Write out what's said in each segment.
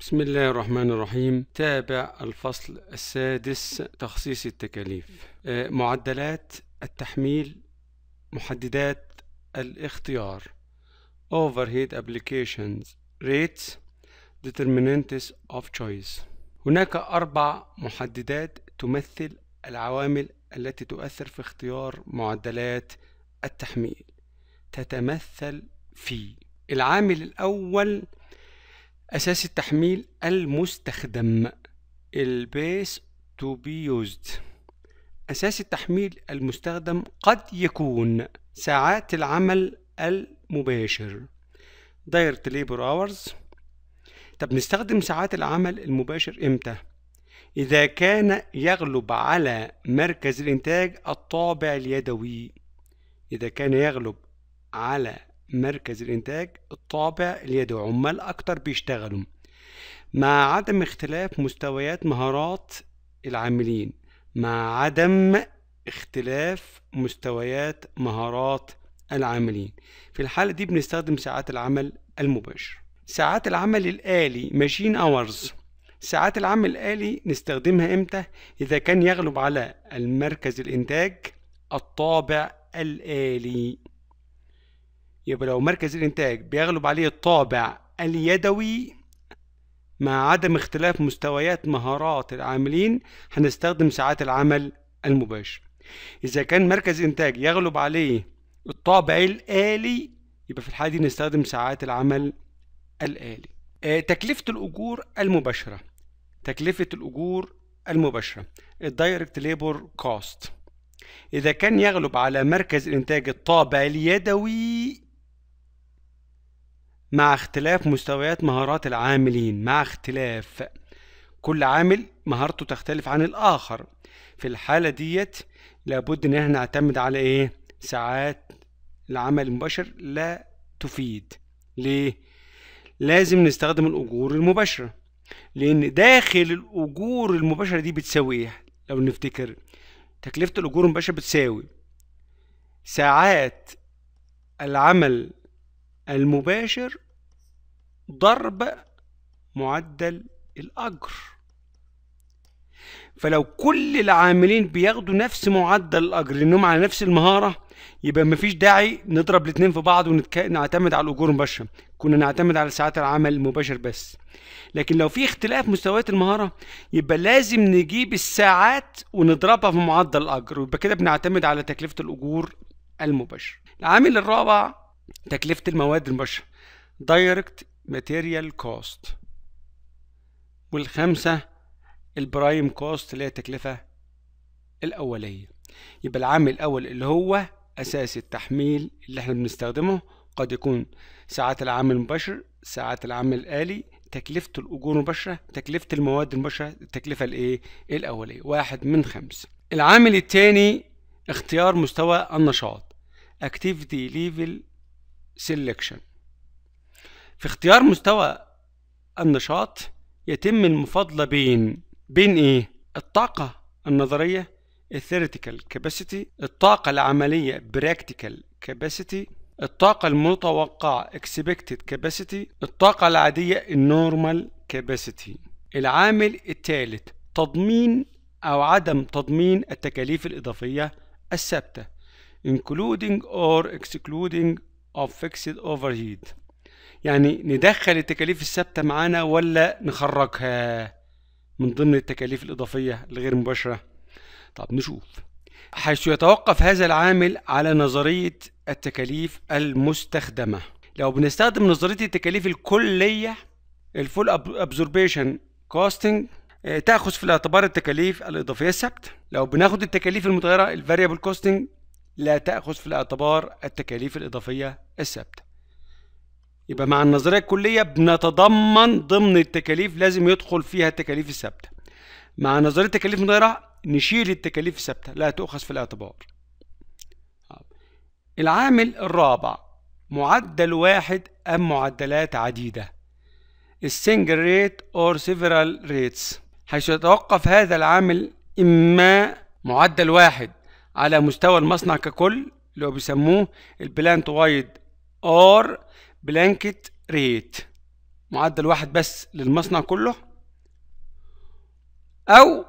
بسم الله الرحمن الرحيم تابع الفصل السادس تخصيص التكاليف آه، معدلات التحميل محددات الاختيار overhead applications rates determinants of choice هناك أربع محددات تمثل العوامل التي تؤثر في اختيار معدلات التحميل تتمثل في العامل الأول أساس التحميل المستخدم البيس to be used أساس التحميل المستخدم قد يكون ساعات العمل المباشر direct labor hours طب نستخدم ساعات العمل المباشر إمتى؟ إذا كان يغلب على مركز الإنتاج الطابع اليدوي إذا كان يغلب على مركز الإنتاج الطابع اليد عمال أكتر بيشتغلوا مع عدم اختلاف مستويات مهارات العاملين مع عدم اختلاف مستويات مهارات العاملين في الحالة دي بنستخدم ساعات العمل المباشر ساعات العمل الآلي ماشين أورز ساعات العمل الآلي نستخدمها إمتى إذا كان يغلب على المركز الإنتاج الطابع الآلي يبقى لو مركز الإنتاج بيغلب عليه الطابع اليدوي مع عدم اختلاف مستويات مهارات العاملين هنستخدم ساعات العمل المباشر إذا كان مركز إنتاج يغلب عليه الطابع الآلي يبقى في الحالة دي نستخدم ساعات العمل الآلي آه، تكلفة الأجور المباشرة تكلفة الأجور المباشرة الدايركت ليبر كوست إذا كان يغلب على مركز الإنتاج الطابع اليدوي مع اختلاف مستويات مهارات العاملين مع اختلاف كل عامل مهارته تختلف عن الآخر في الحالة ديت لابد إن احنا نعتمد على إيه ساعات العمل المباشر لا تفيد ليه لازم نستخدم الأجور المباشرة لأن داخل الأجور المباشرة دي بتساوي إيه لو نفتكر تكلفة الأجور المباشرة بتساوي ساعات العمل المباشر ضرب معدل الأجر فلو كل العاملين بياخدوا نفس معدل الأجر لأنهم على نفس المهارة يبقى مفيش داعي نضرب الاتنين في بعض ونعتمد على الأجور مباشرة كنا نعتمد على ساعات العمل المباشر بس لكن لو في اختلاف مستويات المهارة يبقى لازم نجيب الساعات ونضربها في معدل الأجر ويبقى كده بنعتمد على تكلفة الأجور المباشرة العامل الرابع تكلفة المواد المباشرة دايركت ماتيريال كوست والخمسة البرايم كوست اللي هي التكلفة الأولية يبقى العامل الأول اللي هو أساس التحميل اللي احنا بنستخدمه قد يكون ساعات العامل المباشر ساعات العامل الآلي تكلفة الأجور المباشرة تكلفة المواد المباشرة التكلفة الإيه الأولية واحد من خمسة العامل الثاني اختيار مستوى النشاط activity level سيلكشن في اختيار مستوى النشاط يتم المفاضلة بين بين ايه؟ الطاقة النظرية الثيريتيكال capacity الطاقة العملية practical capacity الطاقة المتوقعة expected capacity الطاقة العادية normal capacity العامل الثالث تضمين أو عدم تضمين التكاليف الإضافية الثابتة including or excluding of fixed overhead يعني ندخل التكاليف الثابتة معانا ولا نخرجها من ضمن التكاليف الإضافية الغير مباشرة طب نشوف حيث يتوقف هذا العامل على نظرية التكاليف المستخدمة لو بنستخدم نظرية التكاليف الكلية الفول ابزوربيشن كوستنج تاخذ في الاعتبار التكاليف الإضافية الثابتة لو بناخد التكاليف المتغيرة الفاريبل كوستنج لا تأخذ في الاعتبار التكاليف الإضافية الثابتة يبقى مع النظرية الكلية بنتضمن ضمن التكاليف لازم يدخل فيها التكاليف الثابتة مع نظرية التكاليف المتغيرة نشيل التكاليف الثابتة لا تؤخذ في الاعتبار طيب. العامل الرابع معدل واحد أم معدلات عديدة السنجل ريت أور سيفرال ريتس حيث يتوقف هذا العامل إما معدل واحد على مستوى المصنع ككل اللي هو بيسموه البلانت وايد ار بلانكت ريت معدل واحد بس للمصنع كله او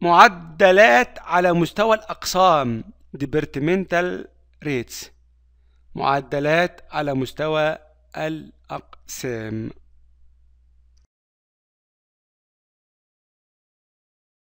معدلات على مستوى الاقسام ديبارتمنتال ريتس معدلات على مستوى الاقسام